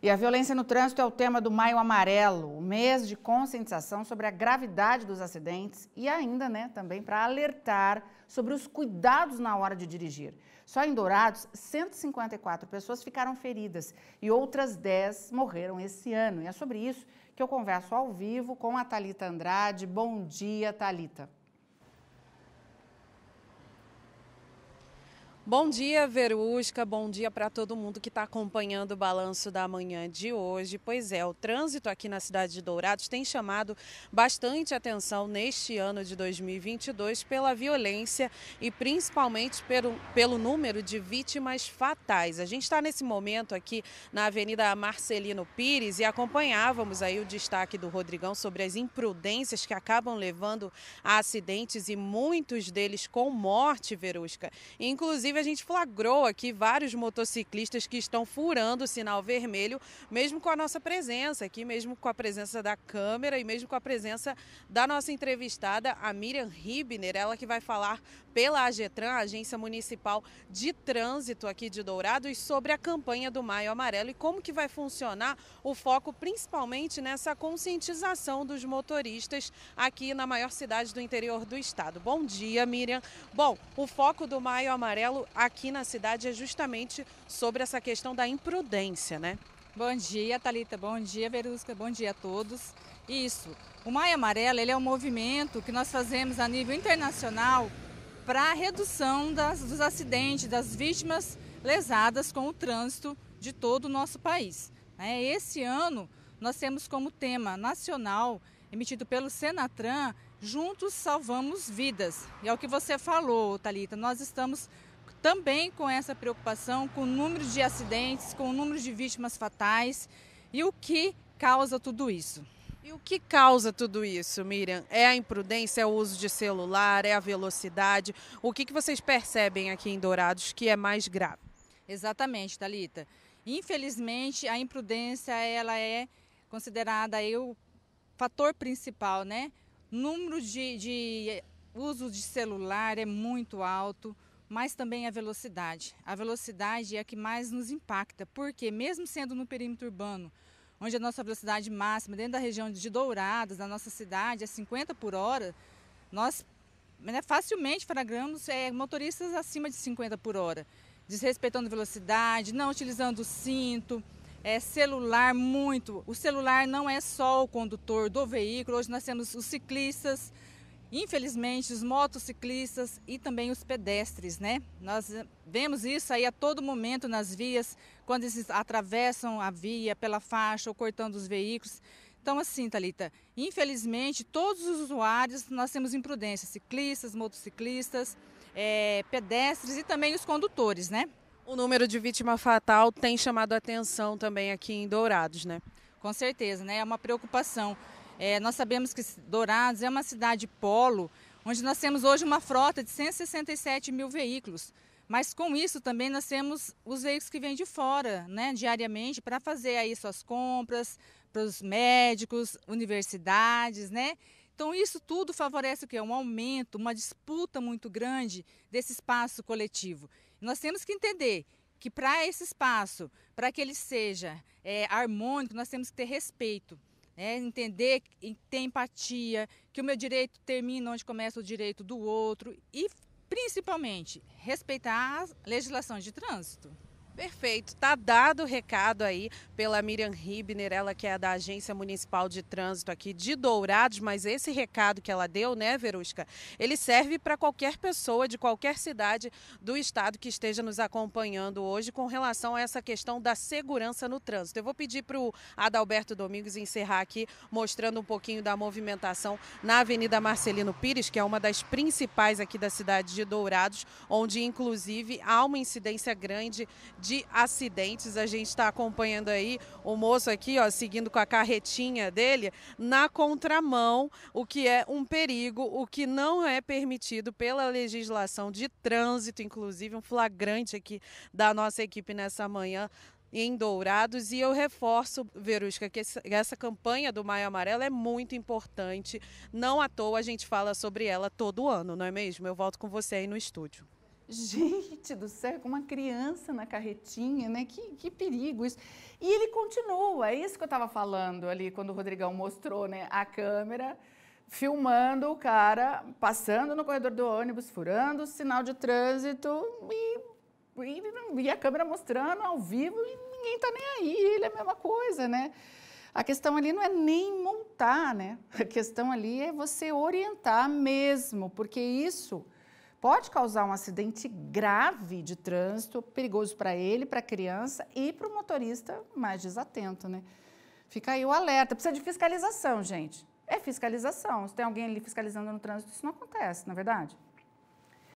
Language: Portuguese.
E a violência no trânsito é o tema do Maio Amarelo, o mês de conscientização sobre a gravidade dos acidentes e ainda, né, também para alertar sobre os cuidados na hora de dirigir. Só em Dourados, 154 pessoas ficaram feridas e outras 10 morreram esse ano. E é sobre isso que eu converso ao vivo com a Talita Andrade. Bom dia, Talita. Bom dia, Verusca. Bom dia para todo mundo que está acompanhando o balanço da manhã de hoje. Pois é, o trânsito aqui na cidade de Dourados tem chamado bastante atenção neste ano de 2022 pela violência e principalmente pelo, pelo número de vítimas fatais. A gente está nesse momento aqui na Avenida Marcelino Pires e acompanhávamos aí o destaque do Rodrigão sobre as imprudências que acabam levando a acidentes e muitos deles com morte, Verusca. Inclusive, Inclusive, a gente flagrou aqui vários motociclistas que estão furando o sinal vermelho, mesmo com a nossa presença aqui, mesmo com a presença da câmera e mesmo com a presença da nossa entrevistada, a Miriam Ribner, ela que vai falar pela AGETRAN, Agência Municipal de Trânsito aqui de Dourados, sobre a campanha do Maio Amarelo e como que vai funcionar o foco principalmente nessa conscientização dos motoristas aqui na maior cidade do interior do estado. Bom dia, Miriam. Bom, o foco do Maio Amarelo aqui na cidade é justamente sobre essa questão da imprudência, né? Bom dia, Talita. Bom dia, Verusca. Bom dia a todos. Isso. O Maio Amarelo ele é um movimento que nós fazemos a nível internacional para a redução das, dos acidentes, das vítimas lesadas com o trânsito de todo o nosso país. É, esse ano nós temos como tema nacional emitido pelo Senatran Juntos Salvamos Vidas. E é o que você falou, Talita. Nós estamos também com essa preocupação com o número de acidentes, com o número de vítimas fatais e o que causa tudo isso. E o que causa tudo isso, Miriam? É a imprudência, é o uso de celular, é a velocidade? O que, que vocês percebem aqui em Dourados que é mais grave? Exatamente, Talita. Infelizmente, a imprudência ela é considerada aí o fator principal, né? Número de, de uso de celular é muito alto mas também a velocidade. A velocidade é a que mais nos impacta, porque mesmo sendo no perímetro urbano, onde a nossa velocidade máxima dentro da região de Dourados, da nossa cidade, é 50 por hora, nós né, facilmente flagramos é, motoristas acima de 50 por hora, desrespeitando velocidade, não utilizando o cinto, é, celular muito. O celular não é só o condutor do veículo, hoje nós temos os ciclistas, Infelizmente, os motociclistas e também os pedestres, né? Nós eh, vemos isso aí a todo momento nas vias, quando eles atravessam a via pela faixa ou cortando os veículos. Então, assim, Thalita, infelizmente, todos os usuários nós temos imprudência: ciclistas, motociclistas, é, pedestres e também os condutores, né? O número de vítima fatal tem chamado a atenção também aqui em Dourados, né? Com certeza, né? É uma preocupação. É, nós sabemos que Dourados é uma cidade polo, onde nós temos hoje uma frota de 167 mil veículos. Mas com isso também nós temos os veículos que vêm de fora, né, diariamente, para fazer aí suas compras, para os médicos, universidades, né? Então isso tudo favorece o que? Um aumento, uma disputa muito grande desse espaço coletivo. Nós temos que entender que para esse espaço, para que ele seja é, harmônico, nós temos que ter respeito né? entender e ter empatia, que o meu direito termina onde começa o direito do outro e, principalmente, respeitar a legislação de trânsito. Perfeito, tá dado o recado aí pela Miriam Ribner, ela que é da Agência Municipal de Trânsito aqui de Dourados, mas esse recado que ela deu, né, Verusca, ele serve para qualquer pessoa de qualquer cidade do estado que esteja nos acompanhando hoje com relação a essa questão da segurança no trânsito. Eu vou pedir para o Adalberto Domingos encerrar aqui mostrando um pouquinho da movimentação na Avenida Marcelino Pires, que é uma das principais aqui da cidade de Dourados, onde inclusive há uma incidência grande de de acidentes. A gente está acompanhando aí o moço aqui, ó, seguindo com a carretinha dele na contramão, o que é um perigo, o que não é permitido pela legislação de trânsito, inclusive um flagrante aqui da nossa equipe nessa manhã em Dourados e eu reforço, Verusca, que essa campanha do Maio Amarelo é muito importante. Não à toa a gente fala sobre ela todo ano, não é mesmo? Eu volto com você aí no estúdio. Gente do céu, com uma criança na carretinha, né? Que, que perigo isso. E ele continua, é isso que eu estava falando ali quando o Rodrigão mostrou, né? A câmera filmando o cara passando no corredor do ônibus, furando o sinal de trânsito e, e, e a câmera mostrando ao vivo e ninguém tá nem aí, ele é a mesma coisa, né? A questão ali não é nem montar, né? A questão ali é você orientar mesmo, porque isso pode causar um acidente grave de trânsito, perigoso para ele, para a criança e para o motorista mais desatento, né? Fica aí o alerta. Precisa de fiscalização, gente. É fiscalização. Se tem alguém ali fiscalizando no trânsito, isso não acontece, na é verdade?